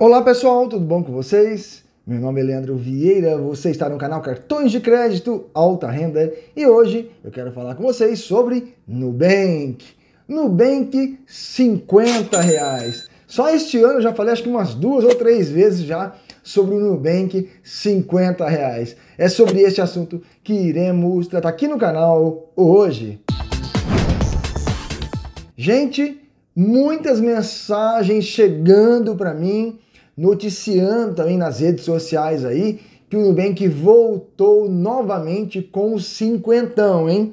Olá pessoal, tudo bom com vocês? Meu nome é Leandro Vieira, você está no canal Cartões de Crédito Alta Renda e hoje eu quero falar com vocês sobre Nubank. Nubank 50 reais. Só este ano eu já falei acho que umas duas ou três vezes já sobre o Nubank 50 reais. É sobre este assunto que iremos tratar aqui no canal hoje. Gente, muitas mensagens chegando para mim noticiando também nas redes sociais aí que o Nubank voltou novamente com o cinquentão, hein?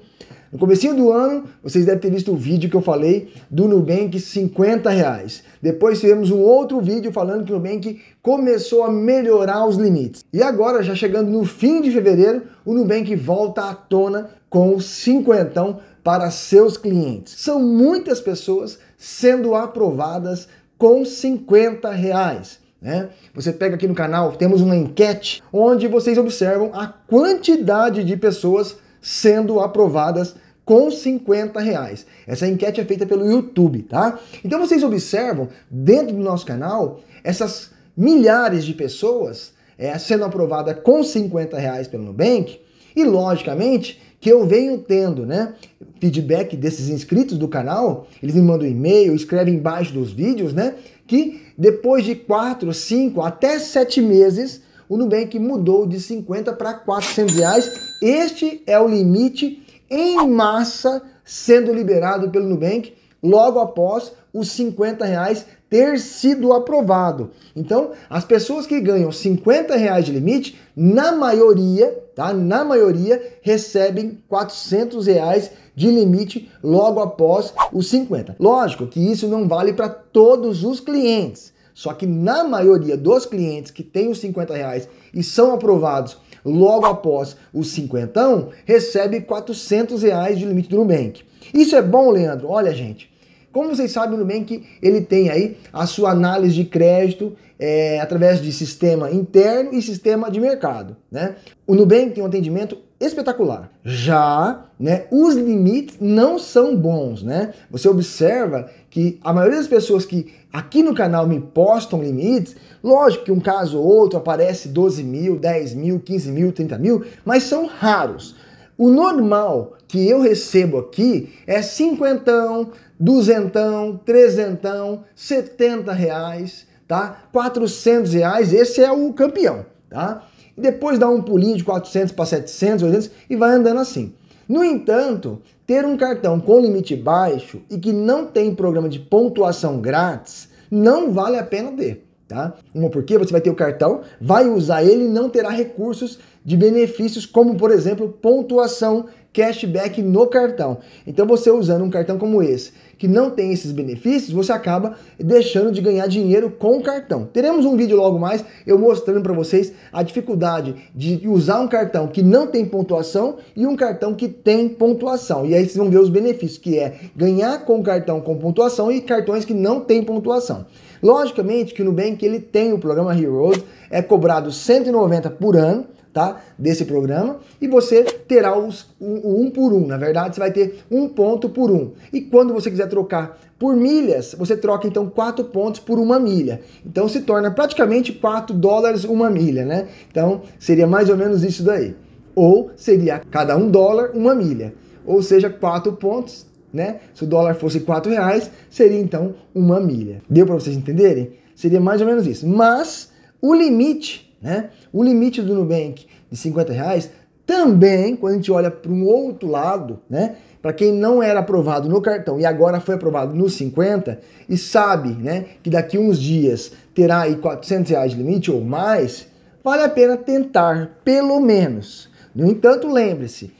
No começo do ano, vocês devem ter visto o vídeo que eu falei do Nubank 50 reais. Depois tivemos um outro vídeo falando que o Nubank começou a melhorar os limites. E agora, já chegando no fim de fevereiro, o Nubank volta à tona com o cinquentão para seus clientes. São muitas pessoas sendo aprovadas com 50 reais. Né? Você pega aqui no canal, temos uma enquete onde vocês observam a quantidade de pessoas sendo aprovadas com 50 reais. Essa enquete é feita pelo YouTube, tá? Então vocês observam dentro do nosso canal essas milhares de pessoas é, sendo aprovada com 50 reais pelo Nubank e, logicamente, que eu venho tendo, né? Feedback desses inscritos do canal, eles me mandam e-mail, escrevem embaixo dos vídeos, né? Que depois de 4, 5, até 7 meses, o Nubank mudou de 50 para 400 reais. Este é o limite em massa sendo liberado pelo Nubank logo após os 50 reais ter sido aprovado. Então, as pessoas que ganham 50 reais de limite, na maioria, tá? Na maioria, recebem 400 reais de limite logo após os 50. Lógico que isso não vale para todos os clientes. Só que na maioria dos clientes que têm os 50 reais e são aprovados logo após os 50, recebe 400 reais de limite do Nubank. Isso é bom, Leandro? Olha, gente, como vocês sabem, o Nubank ele tem aí a sua análise de crédito é, através de sistema interno e sistema de mercado. Né? O Nubank tem um atendimento espetacular. Já, né, os limites não são bons, né? Você observa que a maioria das pessoas que aqui no canal me postam limites, lógico que um caso ou outro aparece 12 mil, 10 mil, 15 mil, 30 mil, mas são raros. O normal que eu recebo aqui é cinquentão, duzentão, trezentão, setenta reais, tá? Quatrocentos reais, esse é o campeão, tá? E depois dá um pulinho de 400 para 700, 800 e vai andando assim. No entanto, ter um cartão com limite baixo e que não tem programa de pontuação grátis não vale a pena ter. Tá? Uma porque você vai ter o cartão, vai usar ele e não terá recursos de benefícios como, por exemplo, pontuação cashback no cartão. Então você usando um cartão como esse, que não tem esses benefícios, você acaba deixando de ganhar dinheiro com o cartão. Teremos um vídeo logo mais eu mostrando para vocês a dificuldade de usar um cartão que não tem pontuação e um cartão que tem pontuação. E aí vocês vão ver os benefícios, que é ganhar com cartão com pontuação e cartões que não tem pontuação. Logicamente que o Nubank ele tem o programa Heroes, é cobrado 190 por ano tá? Desse programa e você terá os, o, um por um. Na verdade, você vai ter um ponto por um. E quando você quiser trocar por milhas, você troca então quatro pontos por uma milha. Então se torna praticamente 4 dólares uma milha, né? Então seria mais ou menos isso daí. Ou seria cada um dólar uma milha. Ou seja, quatro pontos, né? Se o dólar fosse quatro reais, seria então uma milha. Deu para vocês entenderem? Seria mais ou menos isso. Mas o limite né? O limite do Nubank de 50 reais também, quando a gente olha para um outro lado, né? para quem não era aprovado no cartão e agora foi aprovado no 50 e sabe né, que daqui uns dias terá aí 400 reais de limite ou mais, vale a pena tentar, pelo menos. No entanto, lembre-se,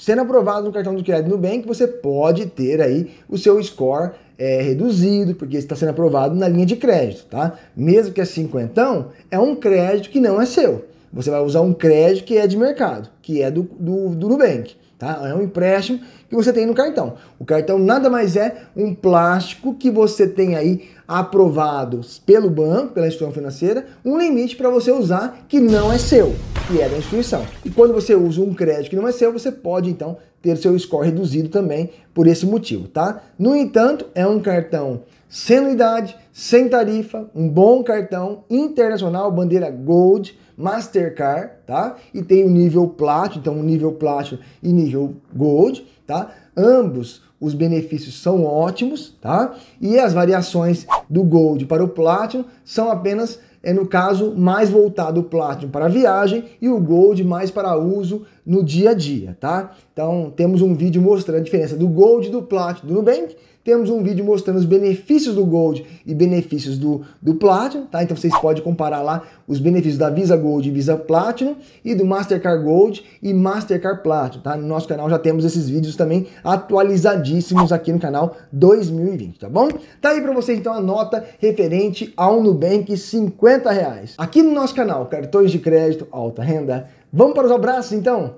sendo aprovado no cartão do crédito Nubank, você pode ter aí o seu score é, reduzido, porque está sendo aprovado na linha de crédito, tá? Mesmo que é cinquentão, é um crédito que não é seu. Você vai usar um crédito que é de mercado, que é do, do, do Nubank. Tá? É um empréstimo que você tem no cartão. O cartão nada mais é um plástico que você tem aí aprovado pelo banco, pela instituição financeira, um limite para você usar que não é seu, que é da instituição. E quando você usa um crédito que não é seu, você pode então ter seu score reduzido também por esse motivo, tá? No entanto, é um cartão sem anuidade, sem tarifa, um bom cartão internacional, bandeira Gold, Mastercard, tá? E tem o nível Platinum, então nível Platinum e nível Gold, tá? Ambos os benefícios são ótimos, tá? E as variações do Gold para o Platinum são apenas é no caso mais voltado o Platinum para viagem e o Gold mais para uso no dia a dia, tá? Então temos um vídeo mostrando a diferença do Gold, do Platinum, do Nubank. Temos um vídeo mostrando os benefícios do Gold e benefícios do, do Platinum, tá? Então vocês podem comparar lá os benefícios da Visa Gold e Visa Platinum e do Mastercard Gold e Mastercard Platinum, tá? No nosso canal já temos esses vídeos também atualizadíssimos aqui no canal 2020, tá bom? Tá aí para vocês então a nota referente ao Nubank 50 50 reais. Aqui no nosso canal, cartões de crédito, alta renda. Vamos para os abraços então?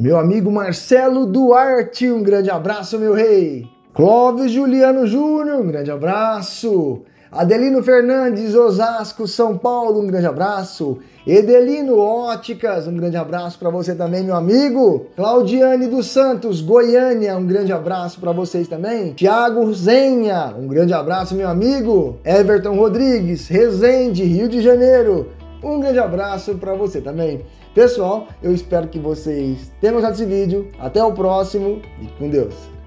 Meu amigo Marcelo Duarte, um grande abraço, meu rei. Clóvis Juliano Júnior, um grande abraço. Adelino Fernandes, Osasco, São Paulo, um grande abraço. Edelino Óticas, um grande abraço para você também, meu amigo. Claudiane dos Santos, Goiânia, um grande abraço para vocês também. Tiago Zenha, um grande abraço, meu amigo. Everton Rodrigues, Resende, Rio de Janeiro, um grande abraço para você também. Pessoal, eu espero que vocês tenham gostado desse vídeo. Até o próximo e com Deus.